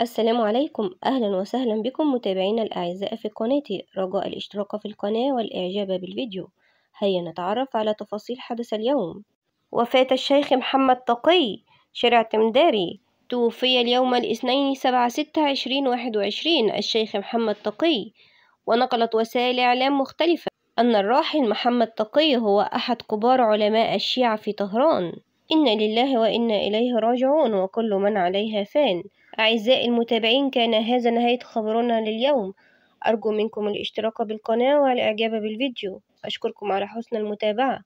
السلام عليكم أهلا وسهلا بكم متابعينا الأعزاء في قناتي رجاء الاشتراك في القناة والإعجاب بالفيديو هيا نتعرف على تفاصيل حدث اليوم وفاة الشيخ محمد تقي شارع تمداري توفي اليوم الاثنين سبعة ستة عشرين واحد وعشرين الشيخ محمد تقي ونقلت وسائل إعلام مختلفة أن الراحل محمد تقي هو أحد كبار علماء الشيعة في طهران إن لله وإنا إليه راجعون وكل من عليها فان أعزائي المتابعين كان هذا نهاية خبرنا لليوم أرجو منكم الاشتراك بالقناة والإعجاب بالفيديو أشكركم على حسن المتابعة